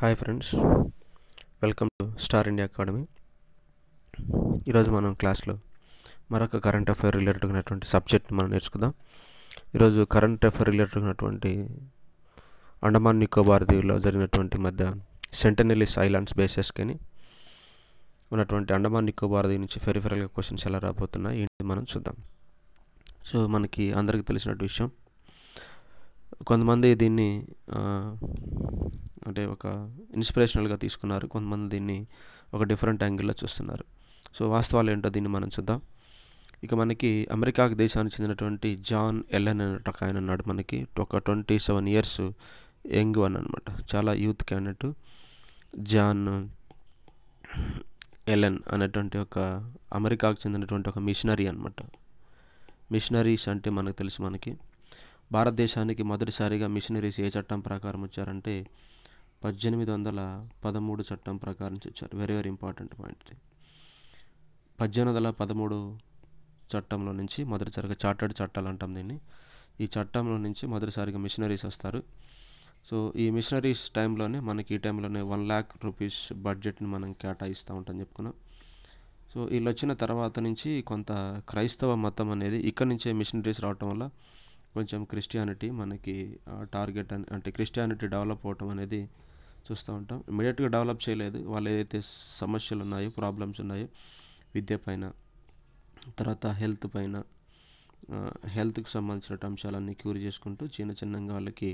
hi friends welcome to star India academy ఈరోజు మనం క్లాస్లో మరొక కరెంట్ అఫైర్ రిలేటెడ్ ఉన్నటువంటి సబ్జెక్ట్ మనం నేర్చుకుందాం ఈరోజు కరెంట్ అఫేర్ రిలేటెడ్ ఉన్నటువంటి అండమాన్ నికోబార్ దీవుల్లో జరిగినటువంటి మధ్య సెంటనెలిస్ ఐలాండ్స్ బేసెస్కి ఉన్నటువంటి అండమాన్ నికోబార్ దీవి నుంచి ఫెరిఫెరల్గా క్వశ్చన్స్ ఎలా రాబోతున్నాయి ఏంటి మనం చూద్దాం సో మనకి అందరికీ తెలిసినటువంటి విషయం కొంతమంది దీన్ని అంటే ఒక ఇన్స్పిరేషనల్గా తీసుకున్నారు కొంతమంది దీన్ని ఒక డిఫరెంట్ యాంగిల్లో చూస్తున్నారు సో వాస్తవాలు ఏంటో దీన్ని మనం చూద్దాం ఇక మనకి అమెరికాకు దేశానికి చెందినటువంటి జాన్ ఎల్లెన్ అనే ఒక ఆయన అన్నాడు మనకి ఒక twenty seven years young one అనమాట చాలా యూత్ క్యాండిడేట్ జాన్ ఎలెన్ అనేటువంటి ఒక అమెరికాకు చెందినటువంటి ఒక మిషనరీ అనమాట మిషనరీస్ అంటే మనకు తెలుసు మనకి భారతదేశానికి మొదటిసారిగా మిషనరీస్ ఏ చట్టం ప్రకారం వచ్చారంటే పద్దెనిమిది వందల పదమూడు చట్టం ప్రకారం తెచ్చారు వెరీ వెరీ ఇంపార్టెంట్ పాయింట్ పద్దెనిమిది వందల పదమూడు చట్టంలో నుంచి మొదటిసారిగా చార్టర్డ్ చట్టాలు అంటాం దీన్ని ఈ చట్టంలో నుంచి మొదటిసారిగా మిషనరీస్ వస్తారు సో ఈ మిషనరీస్ టైంలోనే మనకి ఈ టైంలోనే వన్ ల్యాక్ రూపీస్ బడ్జెట్ని మనం కేటాయిస్తూ ఉంటాం చెప్పుకున్నాం సో వీళ్ళు వచ్చిన తర్వాత నుంచి కొంత క్రైస్తవ మతం అనేది ఇక్కడ నుంచే మిషనరీస్ రావటం వల్ల కొంచెం క్రిస్టియానిటీ మనకి టార్గెట్ అంటే క్రిస్టియానిటీ డెవలప్ అవటం అనేది చూస్తూ ఉంటాం ఇమీడియట్గా డెవలప్ చేయలేదు వాళ్ళు ఏదైతే సమస్యలు ఉన్నాయో ప్రాబ్లమ్స్ ఉన్నాయో విద్య పైన తర్వాత హెల్త్ పైన హెల్త్కి సంబంధించినటువంటి అంశాలన్నీ క్యూర్ చేసుకుంటూ చిన్న చిన్నగా వాళ్ళకి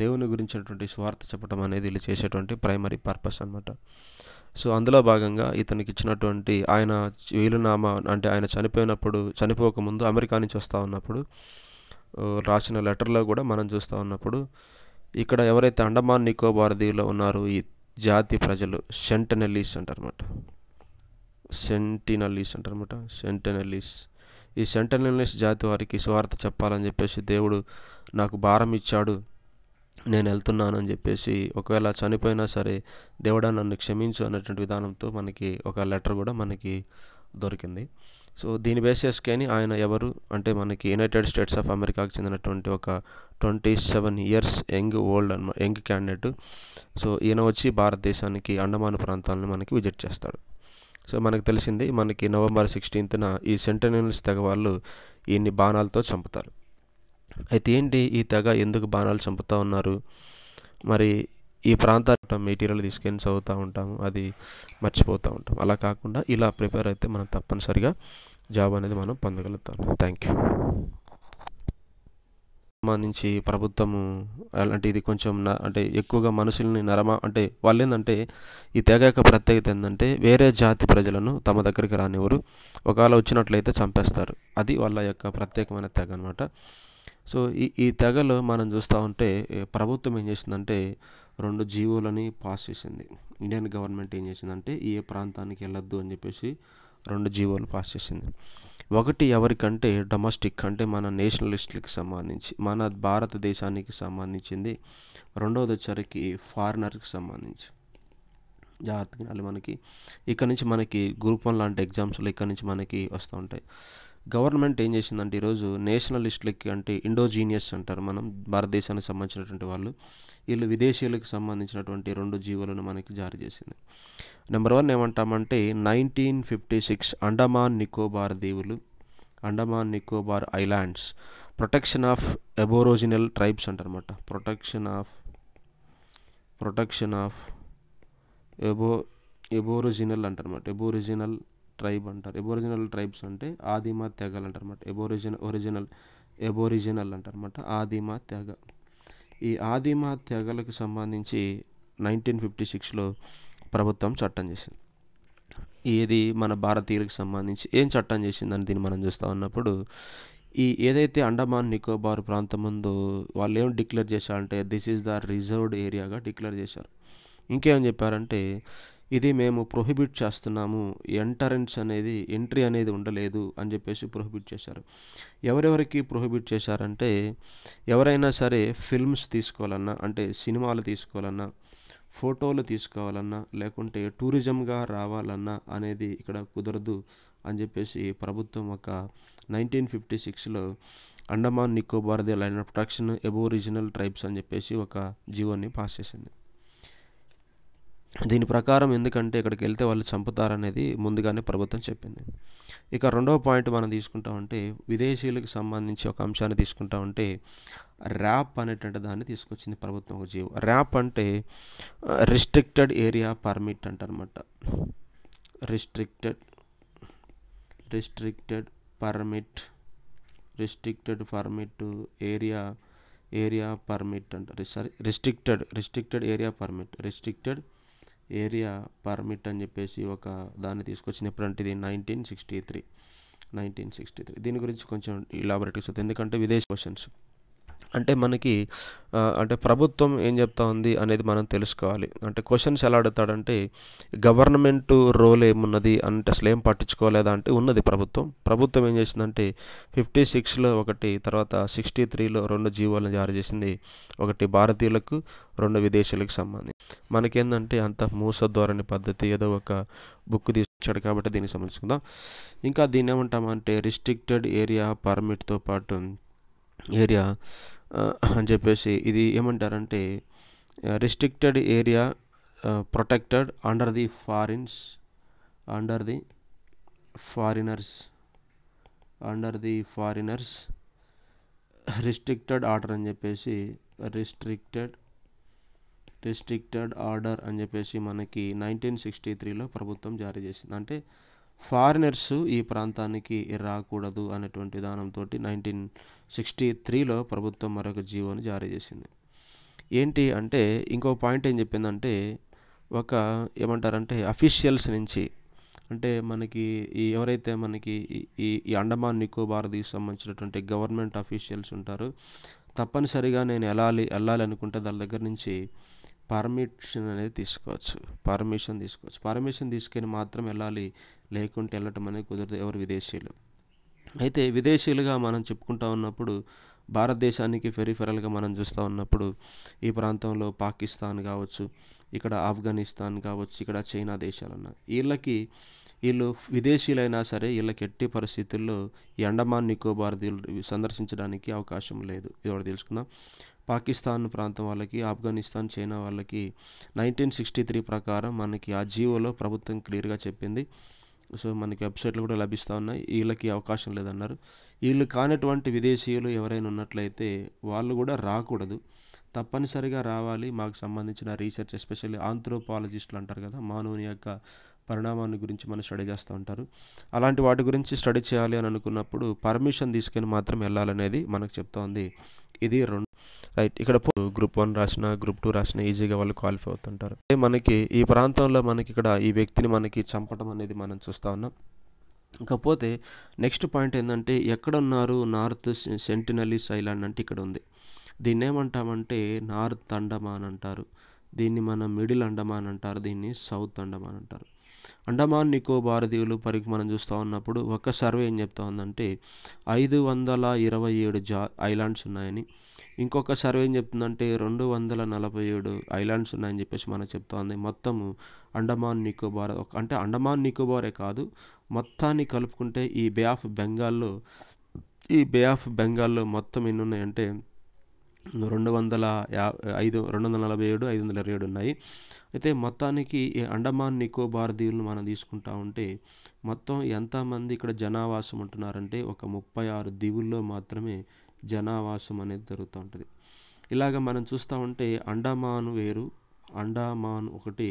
దేవుని గురించినటువంటి స్వార్థ చెప్పడం అనేది వీళ్ళు చేసేటువంటి ప్రైమరీ పర్పస్ అనమాట సో అందులో భాగంగా ఇతనికి ఇచ్చినటువంటి ఆయన వీలునామా అంటే ఆయన చనిపోయినప్పుడు చనిపోకముందు అమెరికా నుంచి వస్తూ ఉన్నప్పుడు రాసిన లెటర్లో కూడా మనం చూస్తూ ఉన్నప్పుడు ఇక్కడ ఎవరైతే అండమాన్ నికోబార్ దీవిలో ఉన్నారో ఈ జాతి ప్రజలు సెంటనెల్లీస్ అంటారన్నమాట సెంటినల్లీస్ అంటారన్నమాట సెంటనెల్లీస్ ఈ సెంటనెల్లీస్ జాతి వారికి స్వార్థ చెప్పాలని చెప్పేసి దేవుడు నాకు భారం ఇచ్చాడు నేను వెళ్తున్నాను అని చెప్పేసి ఒకవేళ చనిపోయినా సరే దేవుడా నన్ను క్షమించు అనేటువంటి విధానంతో మనకి ఒక లెటర్ కూడా మనకి దొరికింది సో దీని బేస్ అని ఆయన ఎవరు అంటే మనకి యునైటెడ్ స్టేట్స్ ఆఫ్ అమెరికాకు చెందినటువంటి ఒక twenty seven years young old అన్న యంగ్ క్యాండిడేట్ సో ఈయన వచ్చి భారతదేశానికి అండమాన్ ప్రాంతాలను మనకి విజిట్ చేస్తాడు సో మనకు తెలిసింది మనకి నవంబర్ సిక్స్టీన్త్న ఈ సెంటనల్స్ తెగ వాళ్ళు ఈయన్ని బాణాలతో చంపుతారు అయితే ఏంటి ఈ తెగ ఎందుకు బాణాలు చంపుతూ ఉన్నారు మరి ఈ ప్రాంతాన్ని మెటీరియల్ తీసుకెళ్ళి చదువుతూ ఉంటాము అది మర్చిపోతూ ఉంటాం అలా కాకుండా ఇలా ప్రిపేర్ అయితే మనం తప్పనిసరిగా జాబ్ అనేది మనం పొందగలుగుతాం థ్యాంక్ యూ సంబంధించి ప్రభుత్వము అలాంటి ఇది కొంచెం అంటే ఎక్కువగా మనుషుల్ని నరమ అంటే వాళ్ళు ఏంటంటే ఈ తెగ యొక్క ప్రత్యేకత ఏంటంటే వేరే జాతి ప్రజలను తమ దగ్గరికి రానివ్వరు ఒకవేళ వచ్చినట్లయితే చంపేస్తారు అది వాళ్ళ యొక్క ప్రత్యేకమైన తెగ అనమాట సో ఈ ఈ తెగలు మనం చూస్తూ ఉంటే ప్రభుత్వం ఏం చేసిందంటే రెండు జీవోలని పాస్ చేసింది ఇండియన్ గవర్నమెంట్ ఏం చేసిందంటే ఏ ప్రాంతానికి వెళ్ళొద్దు అని చెప్పేసి రెండు జీవోలు పాస్ చేసింది ఒకటి ఎవరికంటే డొమెస్టిక్ అంటే మన నేషనలిస్టులకి సంబంధించి మన భారతదేశానికి సంబంధించింది రెండవది వచ్చరికి ఫారినర్కి సంబంధించి జాగ్రత్తగా మనకి ఇక్కడ నుంచి మనకి గ్రూప్ వన్ లాంటి ఎగ్జామ్స్లో ఇక్కడ నుంచి మనకి వస్తూ ఉంటాయి గవర్నమెంట్ ఏం చేసిందంటే ఈరోజు నేషనలిస్టులకి అంటే ఇండోజీనియస్ అంటారు మనం భారతదేశానికి సంబంధించినటువంటి వాళ్ళు వీళ్ళు విదేశీయులకు సంబంధించినటువంటి రెండు జీవులను మనకి జారీ చేసింది నెంబర్ వన్ ఏమంటామంటే nineteen fifty six Andaman Nicobar దీవులు Andaman Nicobar islands protection of aboriginal tribes అంటారన్నమాట protection of protection of abo aboriginal అంటారన్నమాట ఎబోరిజినల్ ట్రైబ్ అంటారు ఎబోరిజినల్ ట్రైబ్స్ అంటే ఆదిమ తెగలు అంటారన్నమాట ఎబోరిజినల్ ఒరిజినల్ ఎబోరిజినల్ అంటారన్నమాట ఆదిమ తెగ ఈ ఆదిమ తెగలకు సంబంధించి నైన్టీన్ ఫిఫ్టీ సిక్స్లో ప్రభుత్వం చట్టం చేసింది ఏది మన భారతీయులకు సంబంధించి ఏం చట్టం చేసిందని దీన్ని మనం చూస్తూ ఉన్నప్పుడు ఈ ఏదైతే అండమాన్ నికోబార్ ప్రాంతం ముందు వాళ్ళు ఏం డిక్లేర్ చేశారంటే దిస్ ఈజ్ ద రిజర్వ్డ్ ఏరియాగా డిక్లేర్ చేశారు ఇంకేం చెప్పారంటే ఇది మేము ప్రొహిబిట్ చేస్తున్నాము ఎంటరెన్స్ అనేది ఎంట్రీ అనేది ఉండలేదు అని చెప్పేసి ప్రొహిబిట్ చేశారు ఎవరెవరికి ప్రొహిబిట్ చేశారంటే ఎవరైనా సరే ఫిల్మ్స్ తీసుకోవాలన్నా అంటే సినిమాలు తీసుకోవాలన్నా ఫోటోలు తీసుకోవాలన్నా లేకుంటే టూరిజంగా రావాలన్నా అనేది ఇక్కడ కుదరదు అని చెప్పేసి ప్రభుత్వం ఒక నైన్టీన్ ఫిఫ్టీ సిక్స్లో అండమాన్ నికోబార్ది line of protection aboriginal tribes అని చెప్పేసి ఒక జీవోని పాస్ చేసింది దీని ప్రకారం ఎందుకంటే ఇక్కడికి వెళ్తే వాళ్ళు చంపుతారనేది ముందుగానే ప్రభుత్వం చెప్పింది ఇక రెండవ పాయింట్ మనం తీసుకుంటామంటే విదేశీయులకు సంబంధించి ఒక అంశాన్ని తీసుకుంటామంటే ర్యాప్ అనేటువంటి దాన్ని తీసుకొచ్చింది ప్రభుత్వం ఒక జీవో ర్యాప్ అంటే రిస్ట్రిక్టెడ్ ఏరియా పర్మిట్ అంటారనమాట restricted restricted permit restricted permit area area permit అంటారు sorry restricted restricted area permit restricted area permit అని చెప్పేసి ఒక దాన్ని తీసుకొచ్చింది ఎప్పుడంటే ఇది nineteen sixty three nineteen sixty three దీని గురించి కొంచెం ఇలాబరేట్ చేస్తుంది ఎందుకంటే విదేశీ క్వశ్చన్స్ అంటే మనకి అంటే ప్రభుత్వం ఏం చెప్తా ఉంది అనేది మనం తెలుసుకోవాలి అంటే క్వశ్చన్స్ ఎలా అడుగుతాడంటే గవర్నమెంట్ రోల్ ఏమున్నది అంటే అసలు ఏం పట్టించుకోలేదా అంటే ఉన్నది ప్రభుత్వం ప్రభుత్వం ఏం చేసిందంటే ఫిఫ్టీ సిక్స్లో ఒకటి తర్వాత సిక్స్టీ త్రీలో రెండు జీవోలను జారీ చేసింది ఒకటి భారతీయులకు రెండు విదేశీయులకు సంబంధించి మనకేందంటే అంత మూస ధోరణి పద్ధతి ఏదో ఒక బుక్ తీసుకొచ్చాడు కాబట్టి దీనికి సంబంధించుకుందాం ఇంకా దీన్ని ఏమంటామంటే రిస్ట్రిక్టెడ్ ఏరియా పర్మిట్తో పాటు ఏరియా అని చెప్పేసి ఇది ఏమంటారంటే restricted area protected under the foreigns under the foreigners under the foreigners restricted order అని చెప్పేసి రిస్ట్రిక్టెడ్ రిస్ట్రిక్టెడ్ ఆర్డర్ అని చెప్పేసి మనకి నైన్టీన్ సిక్స్టీ త్రీలో ప్రభుత్వం జారీ చేసింది అంటే ఫారినర్స్ ఈ ప్రాంతానికి రాకూడదు అనేటువంటి విధానంతో నైన్టీన్ సిక్స్టీ త్రీలో ప్రభుత్వం మరొక జీవోని జారీ చేసింది ఏంటి అంటే ఇంకో పాయింట్ ఏం చెప్పిందంటే ఒక ఏమంటారంటే అఫీషియల్స్ నుంచి అంటే మనకి ఈ ఎవరైతే మనకి ఈ ఈ అండమాన్ నికోబార్ దీనికి సంబంధించినటువంటి గవర్నమెంట్ అఫీషియల్స్ ఉంటారు తప్పనిసరిగా నేను వెళ్ళాలి వెళ్ళాలి అనుకుంటే దాని దగ్గర నుంచి పర్మిషన్ అనేది తీసుకోవచ్చు పర్మిషన్ తీసుకోవచ్చు పర్మిషన్ తీసుకొని మాత్రం వెళ్ళాలి లేకుంటే వెళ్ళటం అనేది కుదరదు ఎవరు విదేశీయులు అయితే విదేశీయులుగా మనం చెప్పుకుంటా ఉన్నప్పుడు భారతదేశానికి ఫెరిఫెరల్గా మనం చూస్తూ ఉన్నప్పుడు ఈ ప్రాంతంలో పాకిస్తాన్ కావచ్చు ఇక్కడ ఆఫ్ఘనిస్తాన్ కావచ్చు ఇక్కడ చైనా దేశాలన్న వీళ్ళకి వీళ్ళు విదేశీయులైనా సరే వీళ్ళకి ఎట్టి పరిస్థితుల్లో ఈ అండమాన్ నికోబార్ సందర్శించడానికి అవకాశం లేదు ఇది ఒకటి తెలుసుకుందాం పాకిస్తాన్ ప్రాంతం వాళ్ళకి ఆఫ్ఘనిస్తాన్ చైనా వాళ్ళకి నైన్టీన్ సిక్స్టీ త్రీ ప్రకారం మనకి ఆ జీవోలో ప్రభుత్వం క్లియర్గా చెప్పింది సో మనకి వెబ్సైట్లు కూడా లభిస్తూ ఉన్నాయి వీళ్ళకి అవకాశం లేదన్నారు వీళ్ళు కానటువంటి విదేశీయులు ఎవరైనా ఉన్నట్లయితే వాళ్ళు కూడా రాకూడదు తప్పనిసరిగా రావాలి మాకు సంబంధించిన రీసెర్చ్ ఎస్పెషల్లీ ఆంథ్రోపాలజిస్టులు అంటారు కదా మానవుని యొక్క పరిణామాన్ని గురించి మనం స్టడీ చేస్తూ ఉంటారు అలాంటి వాటి గురించి స్టడీ చేయాలి అని అనుకున్నప్పుడు పర్మిషన్ తీసుకొని మాత్రం వెళ్ళాలనేది మనకు చెప్తోంది ఇది రెండు రైట్ ఇక్కడ గ్రూప్ వన్ రాసిన గ్రూప్ టూ రాసిన ఈజీగా వాళ్ళు క్వాలిఫై అవుతుంటారు మనకి ఈ ప్రాంతంలో మనకి ఇక్కడ ఈ వ్యక్తిని మనకి చంపడం అనేది మనం చూస్తూ ఉన్నాం ఇకపోతే నెక్స్ట్ పాయింట్ ఏంటంటే ఎక్కడున్నారు నార్త్ సెంటినలీస్ ఐలాండ్ అంటే ఇక్కడ ఉంది దీన్ని ఏమంటామంటే నార్త్ అండమాన్ అంటారు దీన్ని మన మిడిల్ అండమాన్ అంటారు దీన్ని సౌత్ అండమాన్ అంటారు అండమాన్ నికోబార్ దీవులు పరికి మనం చూస్తూ ఉన్నప్పుడు ఒక సర్వే ఏం చెప్తా ఉందంటే ఐదు వందల ఇరవై ఏడు జా ఐలాండ్స్ ఉన్నాయని ఇంకొక సర్వే ఏం చెప్తుందంటే రెండు వందల నలభై ఏడు ఐలాండ్స్ ఉన్నాయని చెప్పేసి మనకు చెప్తోంది మొత్తము అండమాన్ నికోబార్ అంటే అండమాన్ నికోబారే కాదు మొత్తాన్ని కలుపుకుంటే ఈ బే ఆఫ్ బెంగాల్లో ఈ బే ఆఫ్ బెంగాల్లో మొత్తం ఎన్ని ఉన్నాయంటే రెండు వందల యా ఐదు రెండు వందల నలభై ఏడు ఐదు వందల ఇరవై ఏడు ఉన్నాయి అయితే మొత్తానికి ఈ అండమాన్ నికోబార్ దీవులను మనం తీసుకుంటా ఉంటే మొత్తం ఎంతమంది ఇక్కడ జనావాసం ఉంటున్నారంటే ఒక ముప్పై ఆరు దీవుల్లో మాత్రమే జనావాసం అనేది జరుగుతూ ఉంటుంది ఇలాగ మనం చూస్తూ ఉంటే అండమాన్ వేరు అండమాన్ ఒకటి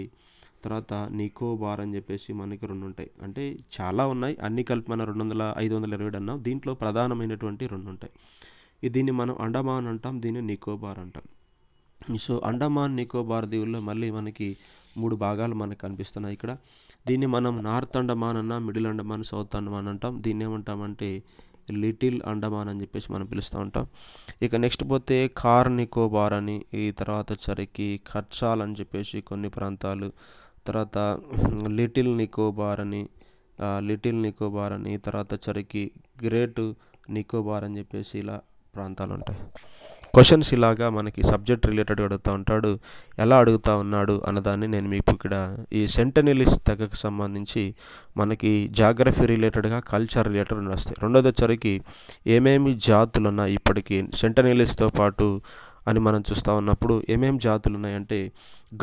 తర్వాత నికోబార్ అని చెప్పేసి మనకి రెండు ఉంటాయి అంటే చాలా ఉన్నాయి అన్ని కలిపి మనం రెండు వందల ఐదు వందల ఇరవై అన్నాం దీంట్లో ప్రధానమైనటువంటి రెండు ఉంటాయి దీన్ని మనం అండమాన్ అంటాం దీన్ని నికోబార్ అంటాం సో అండమాన్ నికోబార్ దీవుల్లో మళ్ళీ మనకి మూడు భాగాలు మనకు కనిపిస్తున్నాయి ఇక్కడ దీన్ని మనం నార్త్ అండమాన్ అన్న మిడిల్ అండమాన్ సౌత్ అండమాన్ అంటాం దీన్ని ఏమంటామంటే లిటిల్ అండమాన్ అని చెప్పేసి మనం పిలుస్తూ ఉంటాం ఇక నెక్స్ట్ పోతే కార్ నికోబార్ అని ఈ తర్వాత చరికి ఖర్చాల్ అని చెప్పేసి కొన్ని ప్రాంతాలు తర్వాత లిటిల్ నికోబార్ అని లిటిల్ నికోబార్ అని తర్వాత చరికి గ్రేట్ నికోబార్ అని చెప్పేసి ఇలా ప్రాంతాలు ఉంటాయి క్వశ్చన్స్ ఇలాగా మనకి సబ్జెక్ట్ రిలేటెడ్ అడుగుతూ ఉంటాడు ఎలా అడుగుతూ ఉన్నాడు అన్నదాన్ని నేను మీకు ఇక్కడ ఈ సెంటనిలిస్ తెగకు సంబంధించి మనకి జాగ్రఫీ రిలేటెడ్గా కల్చర్ రిలేటెడ్ వస్తాయి రెండోది వచ్చరికి ఏమేమి జాతులు ఉన్నాయి ఇప్పటికీ సెంటనిలిస్తో పాటు అని మనం చూస్తూ ఉన్నప్పుడు ఏమేమి జాతులు ఉన్నాయంటే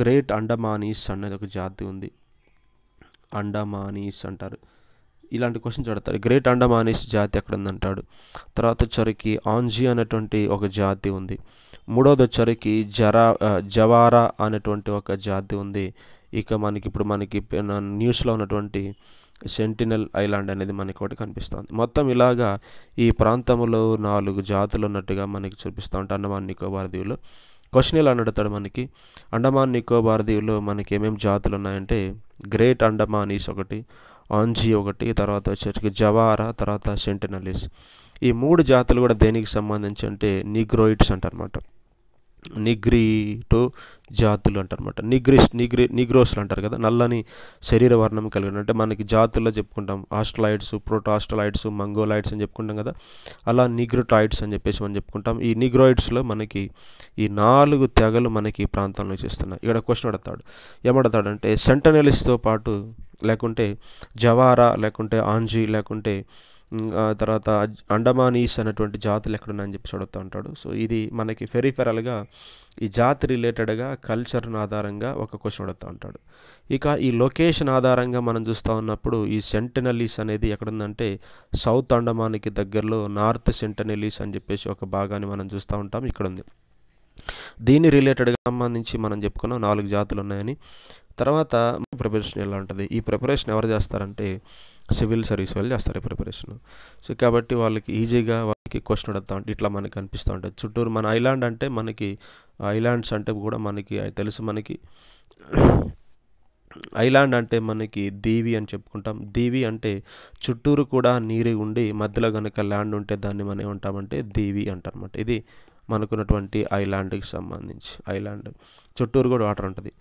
గ్రేట్ అండమానీస్ అనేది ఒక జాతి ఉంది అండమానీస్ అంటారు ఇలాంటి క్వశ్చన్స్ అడతారు గ్రేట్ అండమానిస్ జాతి ఎక్కడ ఉందంటాడు తర్వాత వచ్చరికి ఆంజీ అనేటువంటి ఒక జాతి ఉంది మూడవది వచ్చరికి జరా జవారా అనేటువంటి ఒక జాతి ఉంది ఇక మనకి ఇప్పుడు మనకి న్యూస్లో ఉన్నటువంటి సెంటినల్ ఐలాండ్ అనేది మనకి ఒకటి కనిపిస్తుంది మొత్తం ఇలాగా ఈ ప్రాంతంలో నాలుగు జాతులు ఉన్నట్టుగా మనకి చూపిస్తూ ఉంటాయి అండమాన్ నికోబార్ దీవులు క్వశ్చన్ ఎలా అడుగుతాడు మనకి అండమాన్ నికోబార్ దీవులో మనకి ఏమేమి జాతులు ఉన్నాయంటే గ్రేట్ అండమానీస్ ఒకటి ఆంజీ ఒకటి తర్వాత వచ్చేసరికి జవారా తర్వాత సెంటినలిస్ ఈ మూడు జాతులు కూడా దేనికి సంబంధించి అంటే నిగ్రోయిడ్స్ అంటారన్నమాట నిగ్రీటు జాతులు అంటారన్నమాట నిగ్రిస్ నిగ్రి నిగ్రోస్లు అంటారు కదా నల్లని శరీర వర్ణం కలిగిన అంటే మనకి జాతుల్లో చెప్పుకుంటాం ఆస్ట్రాయిడ్స్ ప్రోటాస్ట్రాయిడ్స్ మంగోలాయిడ్స్ అని చెప్పుకుంటాం కదా అలా నిగ్రోటాయిడ్స్ అని చెప్పేసి మనం చెప్పుకుంటాం ఈ నిగ్రోయిడ్స్లో మనకి ఈ నాలుగు తెగలు మనకి ఈ ప్రాంతంలో చేస్తున్నాయి ఇక్కడ క్వశ్చన్ అడతాడు ఏమడతాడంటే సెంటనలిస్తో పాటు లేకుంటే జవారా లేకుంటే ఆంజీ లేకుంటే తర్వాత అండమానీస్ అనేటువంటి జాతులు ఎక్కడున్నాయని చెప్పి చూడతా ఉంటాడు సో ఇది మనకి ఫెరిఫెరల్గా ఈ జాతి రిలేటెడ్గా కల్చర్ ఆధారంగా ఒక క్వశ్చన్ అడుగుతూ ఉంటాడు ఇక ఈ లొకేషన్ ఆధారంగా మనం చూస్తూ ఉన్నప్పుడు ఈ సెంటనలీస్ అనేది ఎక్కడుందంటే సౌత్ అండమానికి దగ్గరలో నార్త్ సెంటనలీస్ అని చెప్పేసి ఒక భాగాన్ని మనం చూస్తూ ఉంటాం ఇక్కడ ఉంది దీని రిలేటెడ్గా సంబంధించి మనం చెప్పుకున్నాం నాలుగు జాతులు ఉన్నాయని తర్వాత ప్రిపరేషన్ ఎలా ఉంటుంది ఈ ప్రిపరేషన్ ఎవరు చేస్తారంటే సివిల్ సర్వీస్ వాళ్ళు చేస్తారు ఈ ప్రిపరేషన్ సో కాబట్టి వాళ్ళకి ఈజీగా వాళ్ళకి క్వశ్చన్ అడుగుతా ఉంటుంది ఇట్లా మనకి అనిపిస్తూ ఉంటుంది చుట్టూరు మన ఐలాండ్ అంటే మనకి ఐలాండ్స్ అంటే కూడా మనకి తెలుసు మనకి ఐలాండ్ అంటే మనకి దీవి అని చెప్పుకుంటాం దీవి అంటే చుట్టూరు కూడా నీరు ఉండి మధ్యలో కనుక ల్యాండ్ ఉంటే దాన్ని మనం ఏమంటామంటే దీవి అంటారన్నమాట ఇది మనకున్నటువంటి ఐలాండ్కి సంబంధించి ఐలాండ్ చుట్టూరు కూడా వాటర్ ఉంటుంది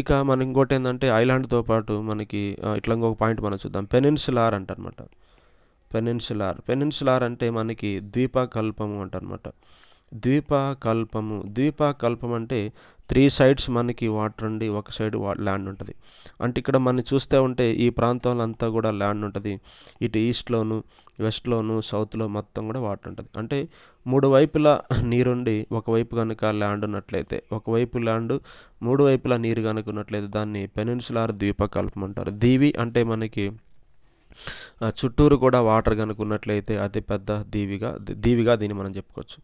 ఇక మనం ఇంకోటి ఏంటంటే ఐలాండ్తో పాటు మనకి ఇట్లా ఇంకొక పాయింట్ మనం చూద్దాం పెనిన్సులార్ అంటారనమాట పెనిన్సులార్ పెనిన్సులార్ అంటే మనకి ద్వీపకల్పము అంటారనమాట ద్వీపకల్పము ద్వీపకల్పం అంటే త్రీ సైడ్స్ మనకి వాటర్ ఉండి ఒక సైడ్ ల్యాండ్ ఉంటుంది అంటే ఇక్కడ మనం చూస్తే ఉంటే ఈ ప్రాంతంలో అంతా కూడా ల్యాండ్ ఉంటుంది ఇటు ఈస్ట్లోను వెస్ట్లోను సౌత్లో మొత్తం కూడా వాటర్ ఉంటుంది అంటే మూడు వైపులా నీరుండి ఒకవైపు కనుక ల్యాండ్ ఉన్నట్లయితే ఒకవైపు ల్యాండ్ మూడు వైపులా నీరు కనుక ఉన్నట్లయితే దాన్ని పెనిన్సులార్ ద్వీపకల్పం అంటారు దీవి అంటే మనకి చుట్టూరు కూడా వాటర్ కనుక ఉన్నట్లయితే అతిపెద్ద దీవిగా దీవిగా దీన్ని మనం చెప్పుకోవచ్చు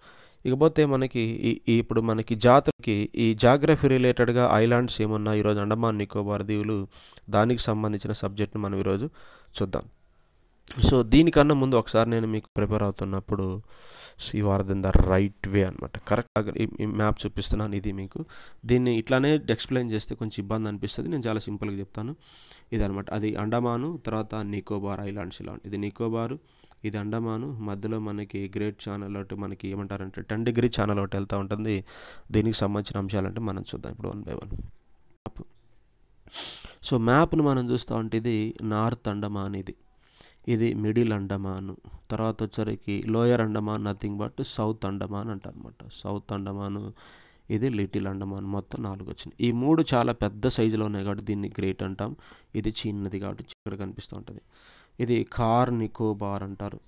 ఇకపోతే మనకి ఈ ఇప్పుడు మనకి జాతరకి ఈ జాగ్రఫీ రిలేటెడ్గా ఐలాండ్స్ ఏమున్నా ఈరోజు అండమాన్ నికోబార్ దీవులు దానికి సంబంధించిన సబ్జెక్ట్ని మనం ఈరోజు చూద్దాం సో దీనికన్నా ముందు ఒకసారి నేను మీకు ప్రిపేర్ అవుతున్నప్పుడు so you are the right way అనమాట కరెక్ట్ ఈ మ్యాప్ చూపిస్తున్నాను ఇది మీకు దీన్ని ఇట్లానే ఎక్స్ప్లెయిన్ చేస్తే కొంచెం ఇబ్బంది అనిపిస్తుంది నేను చాలా సింపుల్గా చెప్తాను ఇది అనమాట అది అండమాను తర్వాత నికోబార్ ఐలాండ్స్ ఇలా ఇది నికోబారు ఇది అండమాను మధ్యలో మనకి గ్రేట్ ఛానల్ ఒకటి మనకి ఏమంటారంటే టెన్ డిగ్రీ ఛానల్ ఒకటి వెళ్తూ ఉంటుంది దీనికి సంబంధించిన అంశాలంటే మనం చూద్దాం ఇప్పుడు వన్ బై వన్ సో మ్యాప్ను మనం చూస్తూ ఉంటే ఇది నార్త్ అండమాన్ ఇది ఇది మిడిల్ అండమాన్ తర్వాత వచ్చరికి Lower Andaman nothing but South Andaman అంటారనమాట సౌత్ అండమాన్ ఇది లిటిల్ అండమాన్ మొత్తం నాలుగు వచ్చింది ఈ మూడు చాలా పెద్ద సైజులో ఉన్నాయి కాబట్టి దీన్ని గ్రేట్ అంటాం ఇది చిన్నది కాబట్టి ఇక్కడ కనిపిస్తూ ఉంటుంది ఇది కార్ నికోబార్ అంటారు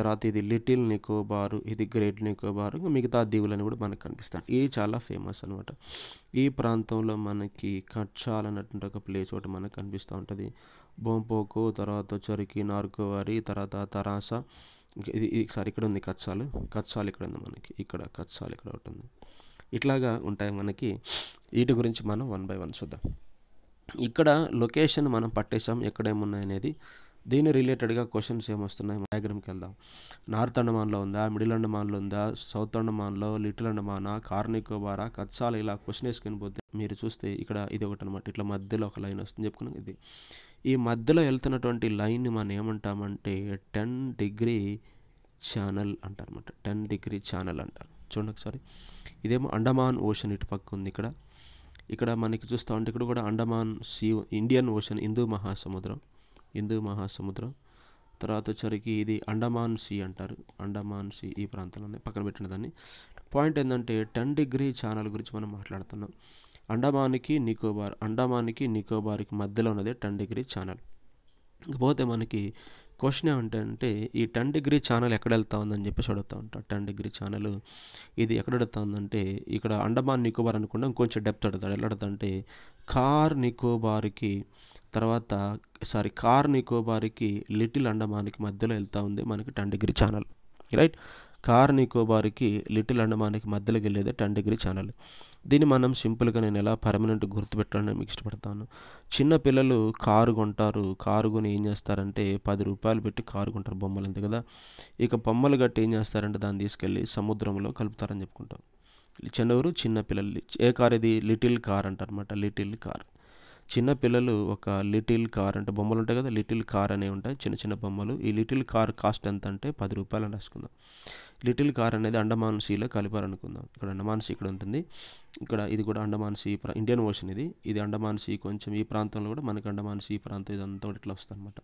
తర్వాత ఇది లిటిల్ నికోబార్ ఇది గ్రేట్ నికోబార్ మిగతా దీవులని కూడా మనకు కనిపిస్తాయి ఇది చాలా ఫేమస్ అనమాట ఈ ప్రాంతంలో మనకి కచ్చాల్ అన్నటువంటి ఒక ప్లేస్ ఒకటి మనకు కనిపిస్తూ ఉంటుంది బోంపోకు తర్వాత వచ్చరికి నార్కోవారి తర్వాత తరాస ఇది సారీ ఇక్కడ ఉంది కచ్చాలు కచ్చాలు ఇక్కడ ఉంది మనకి ఇక్కడ కచ్చాలు ఇక్కడ ఒకటి ఉంది ఇట్లాగా ఉంటాయి మనకి వీటి గురించి మనం వన్ బై వన్ చూద్దాం ఇక్కడ లొకేషన్ మనం పట్టేసాం ఎక్కడేమున్నాయి అనేది దీని రిలేటెడ్గా క్వశ్చన్స్ ఏమొస్తున్నాయి డయాగ్రామ్కి వెళ్దాం నార్త్ అండమాన్లో ఉందా మిడిల్ అండమాన్లో ఉందా సౌత్ అండమాన్లో లిటిల్ అండమానా కార్నికోబారా కచ్చాలు ఇలా క్వశ్చన్ వేసుకొని పోతే మీరు చూస్తే ఇక్కడ ఇది ఒకటి అనమాట ఇట్లా మధ్యలో ఒక లైన్ వస్తుంది చెప్పుకున్నాం ఇది ఈ మధ్యలో వెళ్తున్నటువంటి లైన్ని మనం ఏమంటామంటే టెన్ డిగ్రీ ఛానల్ అంటారనమాట టెన్ డిగ్రీ ఛానల్ అంటారు చూడండి ఒకసారి ఇదేమో అండమాన్ ఓషన్ ఇటు పక్క ఉంది ఇక్కడ ఇక్కడ మనకి చూస్తూ ఉంటే ఇక్కడ కూడా అండమాన్ సీ ఇండియన్ ఓషన్ హిందూ మహాసముద్రం హిందూ మహాసముద్రం తర్వాత వచ్చరికి ఇది అండమాన్ సీ అంటారు అండమాన్ సీ ఈ ప్రాంతంలోనే పక్కన పెట్టిన దాన్ని పాయింట్ ఏంటంటే టెన్ డిగ్రీ ఛానల్ గురించి మనం మాట్లాడుతున్నాం అండమానికి నికోబార్ అండమానికి నికోబార్కి మధ్యలో ఉన్నది టెన్ డిగ్రీ ఛానల్ ఇకపోతే మనకి క్వశ్చన్ ఏమంటే ఈ టెన్ డిగ్రీ ఛానల్ ఎక్కడ వెళ్తా ఉందని చెప్పేసి అడుగుతా ఉంటాం టెన్ డిగ్రీ ఛానల్ ఇది ఎక్కడ అడుగుతా ఉందంటే ఇక్కడ అండమాన్ నికోబార్ అనుకుంటే ఇంకొంచెం డెప్త్ అడుగుతాడు ఎలా అడుగుతుంటే కార్ నికోబార్కి తర్వాత సారీ కార్ నికోబార్కి లిటిల్ అండమానికి మధ్యలో వెళ్తూ ఉంది మనకి ten degree channel right Car నికోబార్కి లిటిల్ అండమానికి మధ్యలోకి వెళ్ళేదే టెన్ డిగ్రీ ఛానల్ దీన్ని మనం సింపుల్గా నేను ఎలా పర్మనెంట్ గుర్తుపెట్టాలని మీకు ఇష్టపడతాను చిన్న పిల్లలు కారు కొంటారు కారు కొని ఏం చేస్తారంటే పది రూపాయలు పెట్టి కారు కొంటారు బొమ్మలు అంతే కదా ఇక బొమ్మలు గట్టి ఏం చేస్తారంటే దాన్ని తీసుకెళ్ళి సముద్రంలో కలుపుతారని చెప్పుకుంటాం చిన్నవారు చిన్న పిల్లలు ఏ కార్ ఇది లిటిల్ కార్ అంటారనమాట లిటిల్ కార్ చిన్న పిల్లలు ఒక లిటిల్ కార్ అంటే బొమ్మలు ఉంటాయి కదా లిటిల్ కార్ అనే ఉంటాయి చిన్న చిన్న బొమ్మలు ఈ లిటిల్ కార్ కాస్ట్ ఎంత అంటే పది రూపాయలు అని రాసుకుందాం లిటిల్ కార్ అనేది అండమాన్ సీలో కలిపారు అనుకుందాం ఇక్కడ అండమాన్ సీ ఇక్కడ ఉంటుంది ఇక్కడ ఇది కూడా అండమాన్ సీ ఇండియన్ ఓషన్ ఇది ఇది అండమాన్ సీ కొంచెం ఈ ప్రాంతంలో కూడా మనకి అండమాన్ సీ ప్రాంతం ఇదంతా ఇట్లా వస్తుంది అనమాట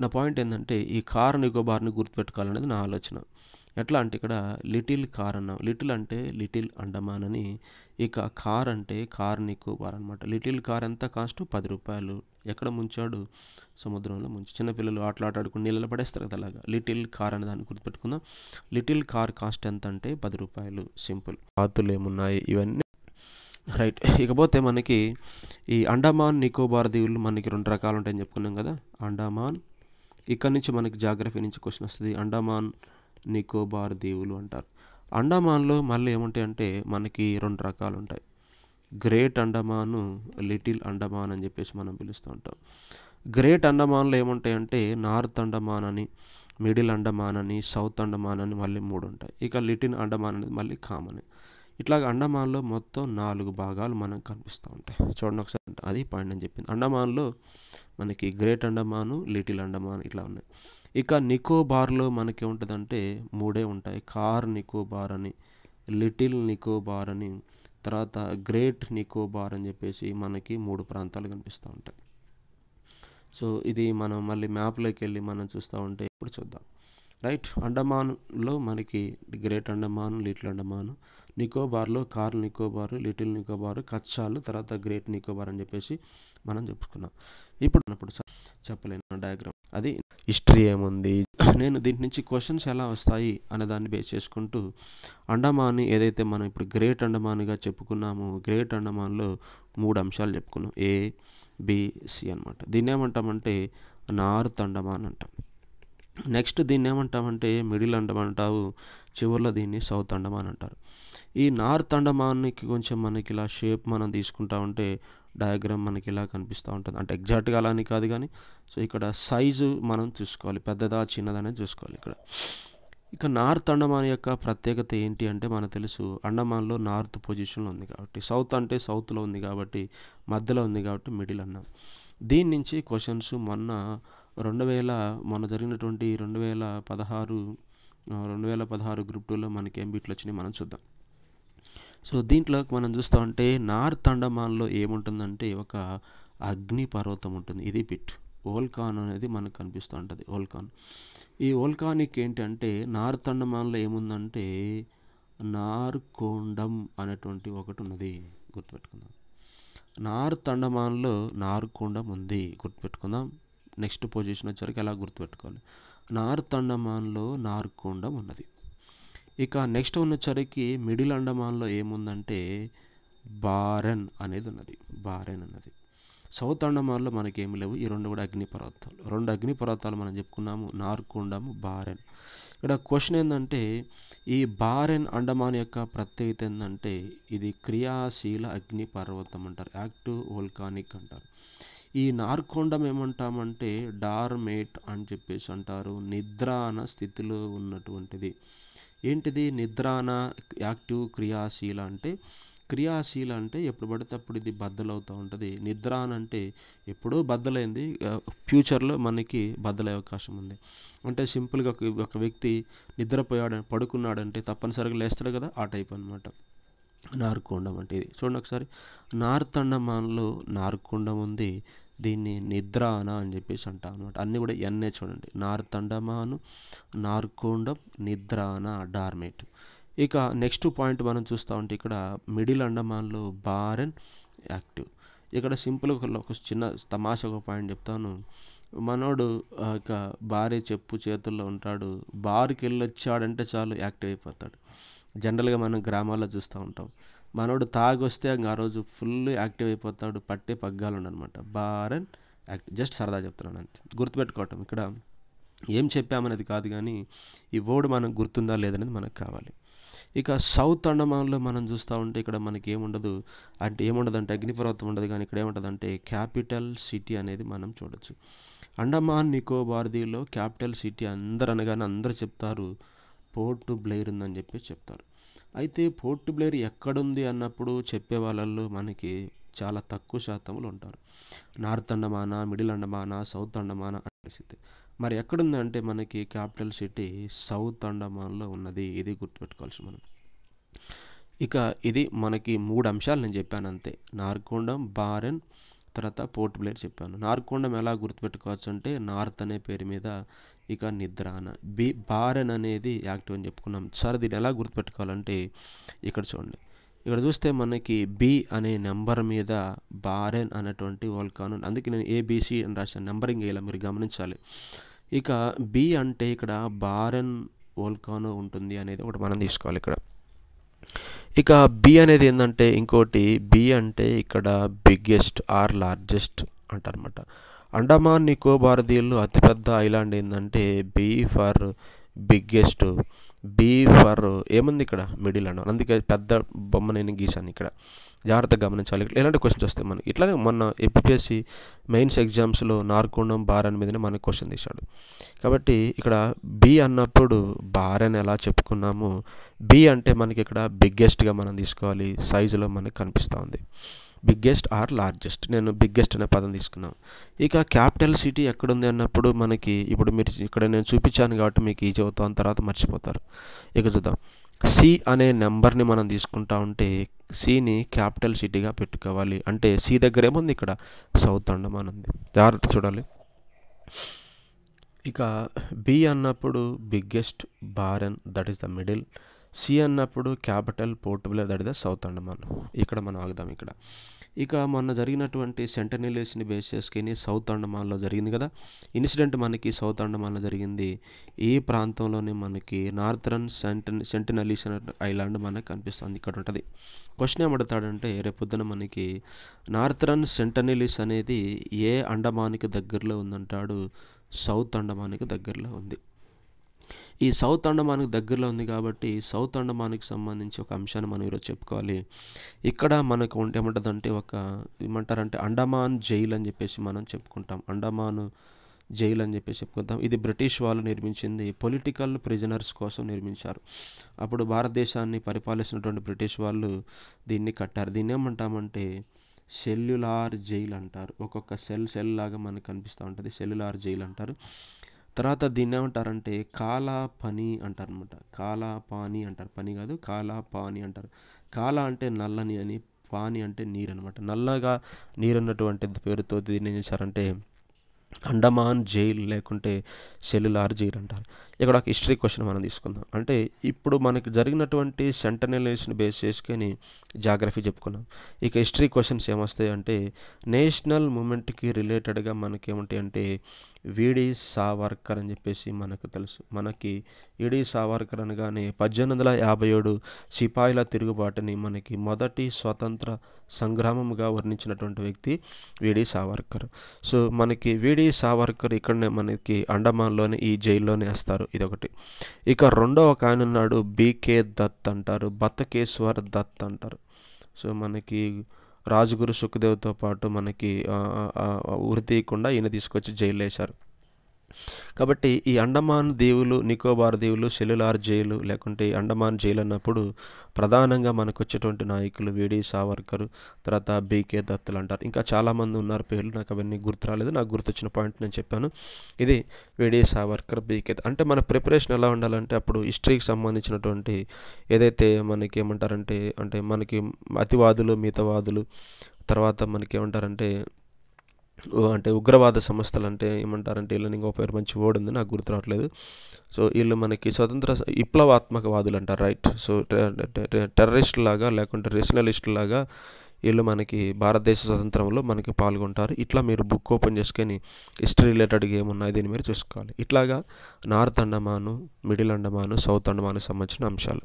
నా పాయింట్ ఏంటంటే ఈ కార్ నికోబార్ని గుర్తుపెట్టుకోవాలనేది నా ఆలోచన ఎట్లా అంటే ఇక్కడ లిటిల్ కార్ అన్నాం లిటిల్ అంటే లిటిల్ అండమాన్ అని ఇక కార్ అంటే కార్ నికోబార్ అనమాట లిటిల్ కార్ ఎంత కాస్ట్ పది రూపాయలు ఎక్కడ ముంచాడు సముద్రంలో ముంచి చిన్నపిల్లలు ఆటలాటాడుకుని నీళ్ళలో పడేస్తారు కదా అలాగా లిటిల్ కార్ అనే దాన్ని గుర్తుపెట్టుకుందాం లిటిల్ కార్ కాస్ట్ ఎంత అంటే పది రూపాయలు సింపుల్ పాతులు ఏమున్నాయి ఇవన్నీ రైట్ ఇకపోతే మనకి ఈ అండమాన్ నికోబార్ దీవులు మనకి రెండు రకాలు ఉంటాయని చెప్పుకున్నాం కదా అండమాన్ ఇక్కడ నుంచి మనకి జాగ్రఫీ నుంచి క్వశ్చన్ వస్తుంది అండమాన్ నికోబార్ దీవులు అంటారు అండమాన్లో మళ్ళీ ఏముంటాయంటే అంటే మనకి రెండు రకాలు ఉంటాయి గ్రేట్ అండమాను లిటిల్ అండమాన్ అని చెప్పేసి మనం పిలుస్తూ ఉంటాం గ్రేట్ అండమాన్లో ఏముంటాయంటే నార్త్ అండమాన్ అని మిడిల్ అండమాన్ అని సౌత్ అండమాన్ అని మళ్ళీ మూడు ఉంటాయి ఇక లిటిల్ అండమాన్ అనేది మళ్ళీ కామన్ ఇట్లాగ అండమాన్లో మొత్తం నాలుగు భాగాలు మనకు కనిపిస్తూ ఉంటాయి చూడండి ఒకసారి అది పాయింట్ అని చెప్పింది అండమాన్లో మనకి గ్రేట్ అండమాను లిటిల్ అండమాన్ ఇట్లా ఉన్నాయి ఇక నికోబార్లో మనకి ఉంటుందంటే మూడే ఉంటాయి కార్ నికోబార్ అని లిటిల్ నికోబార్ అని తర్వాత గ్రేట్ నికోబార్ అని చెప్పేసి మనకి మూడు ప్రాంతాలు కనిపిస్తూ ఉంటాయి సో ఇది మనం మళ్ళీ మ్యాప్లోకి వెళ్ళి మనం చూస్తూ ఉంటే ఇప్పుడు చూద్దాం రైట్ అండమాన్లో మనకి గ్రేట్ అండమాన్ లిటిల్ అండమాన్ నికోబార్లో కార్ నికోబార్ లిటిల్ నికోబార్ కచ్చాలు తర్వాత గ్రేట్ నికోబార్ అని చెప్పేసి మనం చెప్పుకున్నాం ఇప్పుడు ఇప్పుడు చెప్పలేను డయాగ్రామ్ అది హిస్టరీ ఏముంది నేను దీని నుంచి క్వశ్చన్స్ ఎలా వస్తాయి అనే దాన్ని బేస్ చేసుకుంటూ అండమాన్ ఏదైతే మనం ఇప్పుడు గ్రేట్ అండమాన్గా చెప్పుకున్నామో గ్రేట్ అండమాన్లో మూడు అంశాలు చెప్పుకున్నాం ఏ బిసి అనమాట దీన్ని ఏమంటామంటే నార్త్ అండమాన్ అంటాం నెక్స్ట్ దీన్ని ఏమంటామంటే మిడిల్ అండమాన్ అంటావు చివరిలో దీన్ని సౌత్ అండమాన్ అంటారు ఈ నార్త్ అండమాన్కి కొంచెం మనకి ఇలా షేప్ మనం తీసుకుంటామంటే ఉంటే డయాగ్రామ్ మనకి ఇలా కనిపిస్తూ ఉంటుంది అంటే ఎగ్జాక్ట్గా అలా అని కాదు కానీ సో ఇక్కడ సైజు మనం చూసుకోవాలి పెద్దదా చిన్నదా చూసుకోవాలి ఇక్కడ ఇక నార్త్ అండమాన్ యొక్క ప్రత్యేకత ఏంటి అంటే మనకు తెలుసు అండమాన్లో నార్త్ పొజిషన్లో ఉంది కాబట్టి సౌత్ అంటే సౌత్లో ఉంది కాబట్టి మధ్యలో ఉంది కాబట్టి మిడిల్ అన్నాం దీని నుంచి క్వశ్చన్స్ మొన్న రెండు వేల మొన్న జరిగినటువంటి రెండు వేల పదహారు రెండు వేల పదహారు గ్రూప్ టూలో మనకి ఏం బీట్లు వచ్చినాయి మనం చూద్దాం సో దీంట్లో మనం చూస్తూ ఉంటే నార్త్ అండమాన్లో ఏముంటుందంటే ఒక అగ్ని పర్వతం ఉంటుంది ఇది పిట్ ఓల్కాన్ అనేది మనకు కనిపిస్తూ ఉంటుంది ఓల్కాన్ ఈ ఓల్కానిక్ ఏంటంటే నార్త్ అండమాన్లో ఏముందంటే నార్కోండం అనేటువంటి ఒకటి ఉన్నది గుర్తుపెట్టుకుందాం నార్త్ అండమాన్లో నార్కోండం ఉంది గుర్తుపెట్టుకుందాం నెక్స్ట్ పొజిషన్ వచ్చేసరికి ఎలా గుర్తుపెట్టుకోవాలి నార్త్ అండమాన్లో నార్కోండం ఉన్నది ఇక నెక్స్ట్ ఉన్నసరికి మిడిల్ అండమాన్లో ఏముందంటే బారెన్ అనేది ఉన్నది బారెన్ అన్నది సౌత్ అండమాన్లో మనకేమి లేవు ఈ రెండు కూడా అగ్ని పర్వతాలు రెండు అగ్ని పర్వతాలు మనం చెప్పుకున్నాము నార్కొండము బారెన్ ఇక్కడ క్వశ్చన్ ఏంటంటే ఈ బారెన్ అండమాన్ యొక్క ప్రత్యేకత ఏంటంటే ఇది క్రియాశీల అగ్ని పర్వతం అంటారు యాక్టివ్ వోల్కానిక్ అంటారు ఈ నార్కొండం ఏమంటామంటే డార్మేట్ అని చెప్పేసి అంటారు నిద్ర అన్న స్థితిలో ఉన్నటువంటిది ఏంటిది నిద్రాన యాక్టివ్ క్రియాశీల అంటే క్రియాశీల అంటే ఎప్పుడు పడితే అప్పుడు ఇది బద్దలవుతూ ఉంటుంది నిద్ర అని అంటే ఎప్పుడో బద్దలైంది ఫ్యూచర్లో మనకి బద్దలయ్యే అవకాశం ఉంది అంటే సింపుల్గా ఒక వ్యక్తి నిద్రపోయాడు పడుకున్నాడంటే తప్పనిసరిగా లేస్తాడు కదా ఆ టైప్ అనమాట నార్కొండం అంటే ఇది చూడండి ఒకసారి నార్తండమాన్లో నార్కొండం ఉంది దీన్ని అనా అని చెప్పేసి అంటాం అనమాట అన్నీ కూడా ఎన్నే చూడండి నార్తండమాను నార్కోండం అనా డార్మేట్ ఇక నెక్స్ట్ పాయింట్ మనం చూస్తూ ఉంటే ఇక్కడ మిడిల్ అండమాన్లో బారెన్ యాక్టివ్ ఇక్కడ సింపుల్గా ఒక చిన్న తమాషా ఒక పాయింట్ చెప్తాను మనోడు ఇక భార్య చెప్పు చేతుల్లో ఉంటాడు బార్కి వెళ్ళొచ్చాడంటే చాలు యాక్టివ్ అయిపోతాడు జనరల్గా మనం గ్రామాల్లో చూస్తూ ఉంటాం మనోడు తాగొస్తే ఆ రోజు ఫుల్ యాక్టివ్ అయిపోతాడు పట్టే పగ్గాలు అనమాట అండ్ యాక్ట్ జస్ట్ సరదా చెప్తున్నాను అంతే గుర్తుపెట్టుకోవటం ఇక్కడ ఏం చెప్పామనేది కాదు కానీ ఈ వర్డ్ మనకు గుర్తుందా లేదనేది మనకు కావాలి ఇక సౌత్ అండమాన్లో మనం చూస్తూ ఉంటే ఇక్కడ మనకి ఏముండదు అంటే ఏముండదు అంటే అగ్నిపర్వతం ఉండదు కానీ ఇక్కడ ఏముంటుందంటే క్యాపిటల్ సిటీ అనేది మనం చూడొచ్చు అండమాన్ నికోబార్ దీలో క్యాపిటల్ సిటీ అందరూ అనగానే అందరు చెప్తారు పోర్టు బ్లెయిర్ ఉందని చెప్పి చెప్తారు అయితే పోర్ట్ బ్లేర్ ఎక్కడుంది అన్నప్పుడు చెప్పే వాళ్ళల్లో మనకి చాలా తక్కువ శాతములు ఉంటారు North Andaman Middle Andaman South Andaman అనేసి మరి ఎక్కడుంది అంటే మనకి క్యాపిటల్ సిటీ సౌత్ అండమాన్లో ఉన్నది ఇది గుర్తుపెట్టుకోవాల్సి మనం ఇక ఇది మనకి మూడు అంశాలు నేను చెప్పాను అంతే నార్కొండం బారెన్ తర్వాత పోర్ట్ బ్లేర్ చెప్పాను నార్కొండం ఎలా గుర్తుపెట్టుకోవచ్చు అంటే నార్త్ అనే పేరు మీద ఇక నిద్రాన బి బారన్ అనేది యాక్టివ్ అని చెప్పుకున్నాం సార్ దీన్ని ఎలా గుర్తుపెట్టుకోవాలంటే ఇక్కడ చూడండి ఇక్కడ చూస్తే మనకి బి అనే నెంబర్ మీద బారెన్ అనేటువంటి వాల్కాను అందుకే నేను ఏబిసి అని రాసిన నెంబరింగ్ ఇలా మీరు గమనించాలి ఇక బి అంటే ఇక్కడ బారెన్ వోల్కానో ఉంటుంది అనేది ఒకటి మనం తీసుకోవాలి ఇక్కడ ఇక బి అనేది ఏంటంటే ఇంకోటి బి అంటే ఇక్కడ బిగ్గెస్ట్ ఆర్ లార్జెస్ట్ అంటారన్నమాట అండమాన్ నికోబార్ దీవుల్లో అతిపెద్ద ఐలాండ్ ఏంటంటే B for biggest B for ఏముంది ఇక్కడ మిడిల్ అండ్ అందుకే పెద్ద బొమ్మ నేను గీశాను ఇక్కడ జాగ్రత్తగా గమనించాలి ఇలాంటి క్వశ్చన్స్ వస్తాయి మనకి ఇట్లానే మొన్న ఎపిపిఎస్సి మెయిన్స్ ఎగ్జామ్స్లో నార్కొండం బార్ అని మీదనే మనకు క్వశ్చన్ తీశాడు కాబట్టి ఇక్కడ బి అన్నప్పుడు బార్ అని ఎలా చెప్పుకున్నాము బి అంటే మనకి ఇక్కడ బిగ్గెస్ట్గా మనం తీసుకోవాలి సైజులో మనకు కనిపిస్తూ ఉంది బిగ్గెస్ట్ ఆర్ లార్జెస్ట్ నేను బిగ్గెస్ట్ అనే పదం తీసుకున్నాను ఇక క్యాపిటల్ సిటీ ఎక్కడుంది అన్నప్పుడు మనకి ఇప్పుడు మీరు ఇక్కడ నేను చూపించాను కాబట్టి మీకు ఈజీ అవుతాం తర్వాత మర్చిపోతారు ఇక చూద్దాం సి అనే నెంబర్ని మనం తీసుకుంటా ఉంటే సిని క్యాపిటల్ సిటీగా పెట్టుకోవాలి అంటే సి దగ్గర ఏముంది ఇక్కడ సౌత్ అండమాన్ ఉంది జాగ్రత్త చూడాలి ఇక బి అన్నప్పుడు biggest bar that is the middle C అన్నప్పుడు క్యాపిటల్ పోర్టబుల్ అది ఇస్ సౌత్ అండమాన్ ఇక్కడ మనం ఆగుదాం ఇక్కడ ఇక మొన్న జరిగినటువంటి సెంటనీలేసిన బేస్ చేసుకుని సౌత్ అండమాన్లో జరిగింది కదా ఇన్సిడెంట్ మనకి సౌత్ అండమాన్లో జరిగింది ఈ ప్రాంతంలోనే మనకి నార్థరన్ సెంటన్ సెంటనలీషన్ ఐలాండ్ మనకు కనిపిస్తుంది ఇక్కడ ఉంటుంది క్వశ్చన్ ఏమడతాడంటే రేపొద్దున మనకి నార్థరన్ సెంటనీలిస్ అనేది ఏ అండమానికి దగ్గరలో ఉందంటాడు సౌత్ అండమానికి దగ్గరలో ఉంది ఈ సౌత్ అండమాన్కి దగ్గరలో ఉంది కాబట్టి సౌత్ అండమాన్కి సంబంధించి ఒక అంశాన్ని మనం ఈరోజు చెప్పుకోవాలి ఇక్కడ మనకు ఏమంటుందంటే ఒక ఏమంటారంటే అండమాన్ జైల్ అని చెప్పేసి మనం చెప్పుకుంటాం అండమాన్ జైల్ అని చెప్పేసి చెప్పుకుంటాం ఇది బ్రిటిష్ వాళ్ళు నిర్మించింది పొలిటికల్ ప్రిజనర్స్ కోసం నిర్మించారు అప్పుడు భారతదేశాన్ని పరిపాలిస్తున్నటువంటి బ్రిటిష్ వాళ్ళు దీన్ని కట్టారు దీన్ని ఏమంటామంటే సెల్యులార్ జైల్ అంటారు ఒక్కొక్క సెల్ సెల్ లాగా మనకు కనిపిస్తూ ఉంటుంది సెల్యులార్ జైల్ అంటారు తర్వాత దీన్ని ఏమంటారంటే కాలా పని అంటారు అనమాట కాలా పాని అంటారు పని కాదు కాలా పాని అంటారు కాలా అంటే నల్లని అని పాని అంటే నీరు అనమాట నల్లగా నీరున్నటువంటి పేరుతో దీన్ని ఏం చేశారంటే అండమాన్ జైలు లేకుంటే సెల్యులార్ జైలు అంటారు ఇక్కడ ఒక హిస్టరీ క్వశ్చన్ మనం తీసుకుందాం అంటే ఇప్పుడు మనకి జరిగినటువంటి సెంటనలైజేషన్ బేస్ చేసుకొని జాగ్రఫీ చెప్పుకున్నాం ఇక హిస్టరీ క్వశ్చన్స్ ఏమొస్తాయి అంటే నేషనల్ మూమెంట్కి రిలేటెడ్గా మనకేమిటి అంటే వీడి సావర్కర్ అని చెప్పేసి మనకు తెలుసు మనకి ఈడి సావర్కర్ అనగానే పద్దెనిమిది వందల యాభై ఏడు సిపాయిల తిరుగుబాటుని మనకి మొదటి స్వతంత్ర సంగ్రామంగా వర్ణించినటువంటి వ్యక్తి వీడి సావర్కర్ సో మనకి వీడి సావర్కర్ ఇక్కడనే మనకి అండమాన్లోనే ఈ జైల్లోనే వస్తారు ఇదొకటి ఇక రెండో ఒక ఆయన ఉన్నాడు బీకే దత్ అంటారు బతకేశ్వర్ దత్ అంటారు సో మనకి రాజుగురు సుఖదేవ్తో పాటు మనకి ఉరి తీయకుండా ఈయన తీసుకొచ్చి జైలు వేశారు కాబట్టి ఈ అండమాన్ దీవులు నికోబార్ దీవులు సెల్యులార్ జైలు లేకుంటే అండమాన్ జైలు అన్నప్పుడు ప్రధానంగా మనకు వచ్చేటువంటి నాయకులు విడి సావర్కర్ తర్వాత బీకే దత్తులు అంటారు ఇంకా చాలామంది ఉన్నారు పేర్లు నాకు అవన్నీ గుర్తు రాలేదు నాకు గుర్తొచ్చిన పాయింట్ నేను చెప్పాను ఇది విడి సావర్కర్ బీకే అంటే మన ప్రిపరేషన్ ఎలా ఉండాలంటే అప్పుడు హిస్టరీకి సంబంధించినటువంటి ఏదైతే మనకి ఏమంటారంటే అంటే మనకి అతివాదులు మితవాదులు తర్వాత మనకి ఏమంటారంటే అంటే ఉగ్రవాద సంస్థలు అంటే ఏమంటారంటే వీళ్ళని ఇంకో పేరు మంచి వర్డ్ ఉంది నాకు గుర్తు రావట్లేదు సో వీళ్ళు మనకి స్వతంత్ర విప్లవాత్మకవాదులు అంటారు రైట్ సో టెర్రరిస్ట్ లాగా లేకుంటే రేషనలిస్ట్ లాగా వీళ్ళు మనకి భారతదేశ స్వతంత్రంలో మనకి పాల్గొంటారు ఇట్లా మీరు బుక్ ఓపెన్ చేసుకొని హిస్టరీ రిలేటెడ్గా ఏమున్నాయి దీన్ని మీరు చూసుకోవాలి ఇట్లాగా North Andaman Middle Andaman South Andaman సంబంధించిన అంశాలు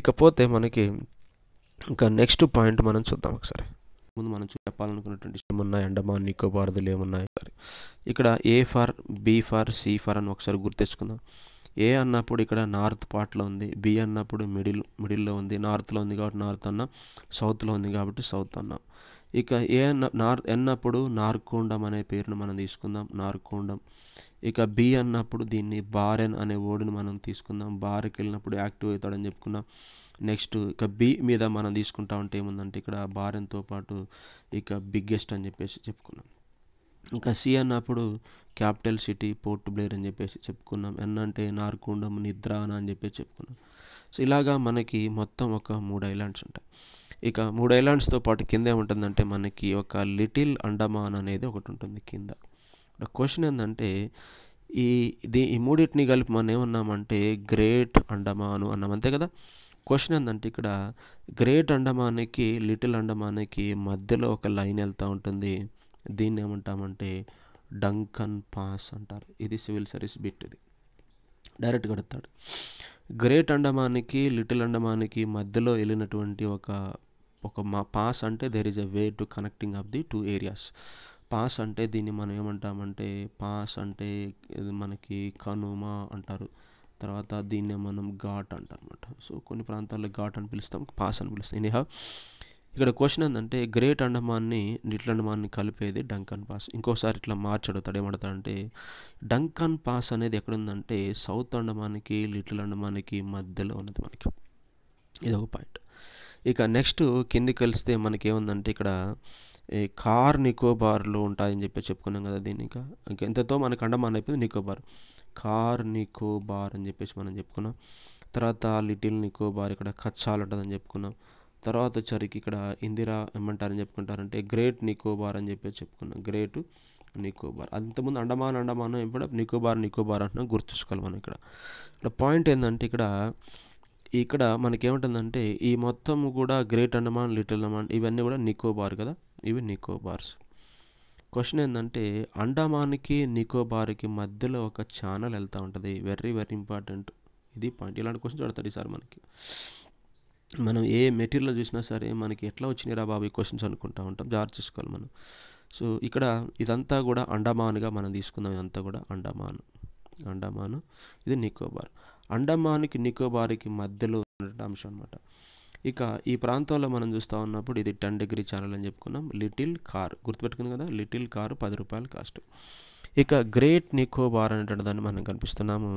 ఇకపోతే మనకి ఇంకా నెక్స్ట్ పాయింట్ మనం చూద్దాం ఒకసారి ఇంతకుముందు మనం చెప్పాలనుకున్నటువంటి ఏమున్నాయి అండమాన్ నికోబార్దులు ఏమున్నాయి ఇక్కడ A for B for C for అని ఒకసారి గుర్తెచ్చుకుందాం ఏ అన్నప్పుడు ఇక్కడ నార్త్ పార్ట్లో ఉంది బి అన్నప్పుడు మిడిల్ మిడిల్లో ఉంది నార్త్లో ఉంది కాబట్టి నార్త్ అన్న సౌత్లో ఉంది కాబట్టి సౌత్ అన్నాం ఇక ఏ అన్న నార్ అన్నప్పుడు నార్కోండం అనే పేరును మనం తీసుకుందాం నార్కోండం ఇక బి అన్నప్పుడు దీన్ని బారెన్ అనే ఓడిని మనం తీసుకుందాం బార్కి వెళ్ళినప్పుడు యాక్టివ్ అవుతాడని చెప్పుకున్నాం నెక్స్ట్ ఇక బి మీద మనం తీసుకుంటా ఉంటే ఏముందంటే ఇక్కడ భార్యతో పాటు ఇక బిగ్గెస్ట్ అని చెప్పేసి చెప్పుకున్నాం ఇంకా సి అన్నప్పుడు క్యాపిటల్ సిటీ పోర్ట్ బ్లేర్ అని చెప్పేసి చెప్పుకున్నాం ఎన్ అంటే నార్కుండం నిద్ర అని చెప్పేసి చెప్పుకున్నాం సో ఇలాగా మనకి మొత్తం ఒక మూడు ఐలాండ్స్ ఉంటాయి ఇక మూడు ఐలాండ్స్తో పాటు కింద ఏముంటుందంటే మనకి ఒక లిటిల్ అండమాన్ అనేది ఒకటి ఉంటుంది కింద క్వశ్చన్ ఏంటంటే ఈ ఇది ఈ మూడింటిని కలిపి మనం ఏమన్నామంటే గ్రేట్ అండమాను అన్నాం అంతే కదా క్వశ్చన్ ఏంటంటే ఇక్కడ గ్రేట్ అండమానికి లిటిల్ అండమానికి మధ్యలో ఒక లైన్ వెళ్తూ ఉంటుంది దీన్ని ఏమంటామంటే డంకన్ పాస్ అంటారు ఇది సివిల్ సర్వీస్ బిట్ ఇది డైరెక్ట్ కడతాడు గ్రేట్ అండమానికి లిటిల్ అండమానికి మధ్యలో వెళ్ళినటువంటి ఒక ఒక మా పాస్ అంటే there is a way to connecting of the two areas pass అంటే దీన్ని మనం ఏమంటామంటే పాస్ అంటే మనకి కనుమ అంటారు తర్వాత దీన్నే మనం ఘాట్ అంటారనమాట సో కొన్ని ప్రాంతాల్లో ఘాట్ అని పిలుస్తాం పాస్ అని పిలుస్తాం ఇనిహా ఇక్కడ క్వశ్చన్ ఏంటంటే గ్రేట్ అండమాన్ని లిటిల్ అండమాన్ని కలిపేది డంకన్ పాస్ ఇంకోసారి ఇట్లా మార్చడుతాడు ఏమడతాడంటే డంకన్ పాస్ అనేది ఎక్కడుందంటే సౌత్ అండమానికి లిటిల్ అండమానికి మధ్యలో ఉన్నది మనకి ఇది ఒక పాయింట్ ఇక నెక్స్ట్ కిందికి కలిస్తే మనకేముందంటే ఇక్కడ కార్ నికోబార్లు ఉంటాయని చెప్పి చెప్పుకున్నాం కదా దీన్ని ఇంకా ఎంతతో మనకు అండమాన్ అయిపోయింది నికోబార్ కార్ నికోబార్ అని చెప్పేసి మనం చెప్పుకున్నాం తర్వాత లిటిల్ నికోబార్ ఇక్కడ కచ్చాలు ఉంటుందని చెప్పుకున్నాం తర్వాత వచ్చరికి ఇక్కడ ఇందిరా ఏమంటారని చెప్పుకుంటారంటే గ్రేట్ నికోబార్ అని చెప్పి చెప్పుకున్నాం గ్రేట్ నికోబార్ అంతకుముందు అండమాన్ అండమాన్ ఇప్పుడు నికోబార్ నికోబార్ అంటున్నాం గుర్తుంచుకోవాలి మనం ఇక్కడ ఇక్కడ పాయింట్ ఏంటంటే ఇక్కడ ఇక్కడ మనకేముంటుందంటే ఈ మొత్తం కూడా గ్రేట్ అండమాన్ లిటిల్ అండమాన్ ఇవన్నీ కూడా నికోబార్ కదా ఇవి నికోబార్స్ క్వశ్చన్ ఏంటంటే అండమాన్కి నికోబార్కి మధ్యలో ఒక ఛానల్ వెళ్తూ ఉంటుంది వెరీ వెరీ ఇంపార్టెంట్ ఇది పాయింట్ ఇలాంటి క్వశ్చన్ అడుగుతారు ఈసారి మనకి మనం ఏ మెటీరియల్ చూసినా సరే మనకి ఎట్లా వచ్చినాయి రా బాబు ఈ క్వశ్చన్స్ అనుకుంటూ ఉంటాం జాగ్రత్త చూసుకోవాలి మనం సో ఇక్కడ ఇదంతా కూడా అండమాన్గా మనం తీసుకుందాం ఇదంతా కూడా అండమాన్ అండమాన్ ఇది నికోబార్ అండమాన్కి నికోబార్కి మధ్యలో అంశం అనమాట ఇక ఈ ప్రాంతంలో మనం చూస్తూ ఉన్నప్పుడు ఇది టెన్ డిగ్రీ ఛానల్ అని చెప్పుకున్నాం లిటిల్ కార్ గుర్తుపెట్టుకుంది కదా లిటిల్ కార్ పది రూపాయలు కాస్ట్ ఇక గ్రేట్ నికోబార్ అనేటువంటి దాన్ని మనం కనిపిస్తున్నాము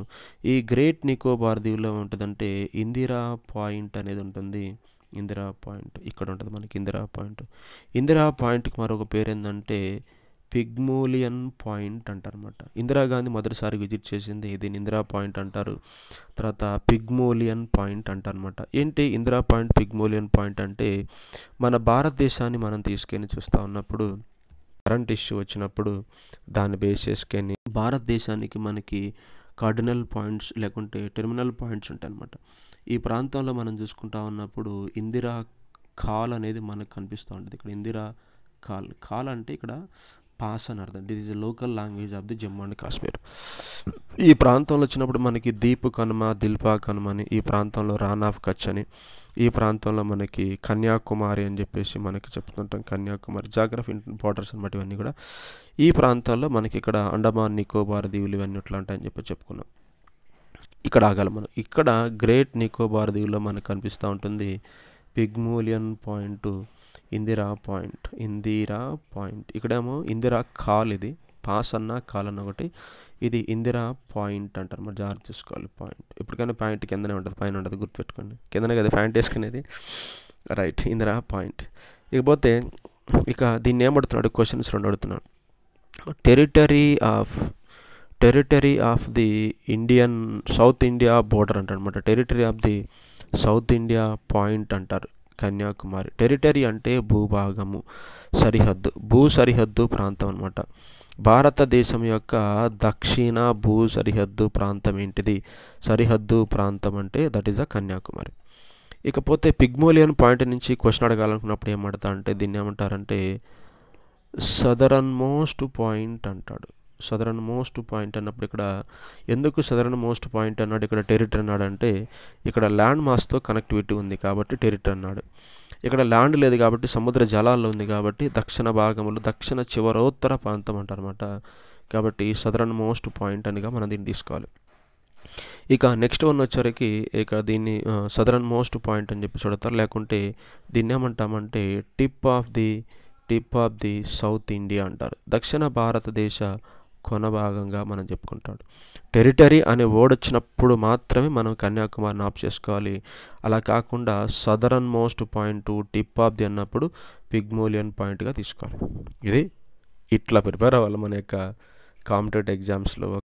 ఈ గ్రేట్ నికోబార్ దీవులో ఉంటుందంటే ఇందిరా పాయింట్ అనేది ఉంటుంది ఇందిరా పాయింట్ ఇక్కడ ఉంటుంది మనకి ఇందిరా పాయింట్ ఇందిరా పాయింట్కి మరొక పేరు ఏంటంటే పిగ్మోలియన్ పాయింట్ అంటారనమాట ఇందిరాగాంధీ మొదటిసారి విజిట్ చేసింది దీని ఇందిరా పాయింట్ అంటారు తర్వాత పిగ్మోలియన్ పాయింట్ అంటారనమాట ఏంటి ఇందిరా పాయింట్ పిగ్మోలియన్ పాయింట్ అంటే మన భారతదేశాన్ని మనం తీసుకెళ్ళి చూస్తూ ఉన్నప్పుడు కరెంట్ ఇష్యూ వచ్చినప్పుడు దాన్ని బేస్ చేసుకొని భారతదేశానికి మనకి కార్డినల్ పాయింట్స్ లేకుంటే టెర్మినల్ పాయింట్స్ ఉంటాయి అనమాట ఈ ప్రాంతంలో మనం చూసుకుంటా ఉన్నప్పుడు ఇందిరా కాల్ అనేది మనకు కనిపిస్తూ ఉంటుంది ఇక్కడ ఇందిరా కాల్ కాల్ అంటే ఇక్కడ పాస్ అని అర్థం this is local language of the Jammu and Kashmir ఈ ప్రాంతంలో వచ్చినప్పుడు మనకి దీప్ కనుమ దిల్పా కనుమ అని ఈ ప్రాంతంలో రానాఫ్ కచ్ అని ఈ ప్రాంతంలో మనకి కన్యాకుమారి అని చెప్పేసి మనకి చెప్తుంటాం కన్యాకుమారి జాగ్రఫీ బార్డర్స్ అనమాట ఇవన్నీ కూడా ఈ ప్రాంతాల్లో మనకి ఇక్కడ అండమాన్ నికోబార్ దీవులు ఇవన్నీ ఇట్లా ఉంటాయని చెప్పి చెప్పుకున్నాం ఇక్కడ ఆగాలి మనం ఇక్కడ గ్రేట్ నికోబార్ దీవుల్లో మనకు కనిపిస్తూ ఉంటుంది Pygmalion point Indira point Indira point ఇక్కడేమో ఇందిరా కాల్ ఇది పాస్ అన్న కాల్ అన్న ఒకటి ఇది ఇందిరా పాయింట్ అంటారు మరి జాగ్రత్త చూసుకోవాలి పాయింట్ ఎప్పటికైనా పాయింట్ కిందనే ఉంటుంది పైన ఉంటుంది గుర్తుపెట్టుకోండి కిందనే కదా ప్యాంట్ వేసుకునేది రైట్ ఇందిరా పాయింట్ ఇకపోతే ఇక దీన్ని ఏమడుతున్నాడు క్వశ్చన్స్ రెండు అడుగుతున్నాడు territory of territory of the Indian south India border అంటారు అనమాట territory of the south India point అంటారు కన్యాకుమారి టెరిటరీ అంటే భూభాగము సరిహద్దు భూ సరిహద్దు ప్రాంతం అనమాట భారతదేశం యొక్క దక్షిణ భూ సరిహద్దు ప్రాంతం ఏంటిది సరిహద్దు ప్రాంతం అంటే దట్ ఈస్ అ కన్యాకుమారి ఇకపోతే పిగ్మోలియన్ పాయింట్ నుంచి క్వశ్చన్ అడగాలనుకున్నప్పుడు ఏమంటా అంటే దీన్ని ఏమంటారంటే సదరన్ మోస్ట్ పాయింట్ అంటాడు సదరన్ మోస్ట్ పాయింట్ అన్నప్పుడు ఇక్కడ ఎందుకు సదరన్ మోస్ట్ పాయింట్ అన్నాడు ఇక్కడ టెరిటరీ అన్నాడు అంటే ఇక్కడ ల్యాండ్ మాస్తో కనెక్టివిటీ ఉంది కాబట్టి టెరిటరీ అన్నాడు ఇక్కడ ల్యాండ్ లేదు కాబట్టి సముద్ర జలాల్లో ఉంది కాబట్టి దక్షిణ భాగంలో దక్షిణ చివరోత్తర ప్రాంతం అంటారనమాట కాబట్టి సదరన్ మోస్ట్ పాయింట్ అనిగా మనం దీన్ని తీసుకోవాలి ఇక నెక్స్ట్ వన్ వచ్చరికి ఇక దీన్ని సదరన్ మోస్ట్ పాయింట్ అని చెప్పి చూడతారు లేకుంటే దీన్ని ఏమంటామంటే tip of the tip of the south India అంటారు దక్షిణ భారతదేశ కొన భాగంగా మనం చెప్పుకుంటాడు టెరిటరీ అనే ఓడ్ వచ్చినప్పుడు మాత్రమే మనం కన్యాకుమారిని ఆఫ్ చేసుకోవాలి అలా కాకుండా southernmost point tip of the అన్నప్పుడు పిగ్మోలియన్ పాయింట్గా తీసుకోవాలి ఇది ఇట్లా ప్రిపేర్ అవ్వాలి మన యొక్క కాంపిటేటివ్ ఎగ్జామ్స్లో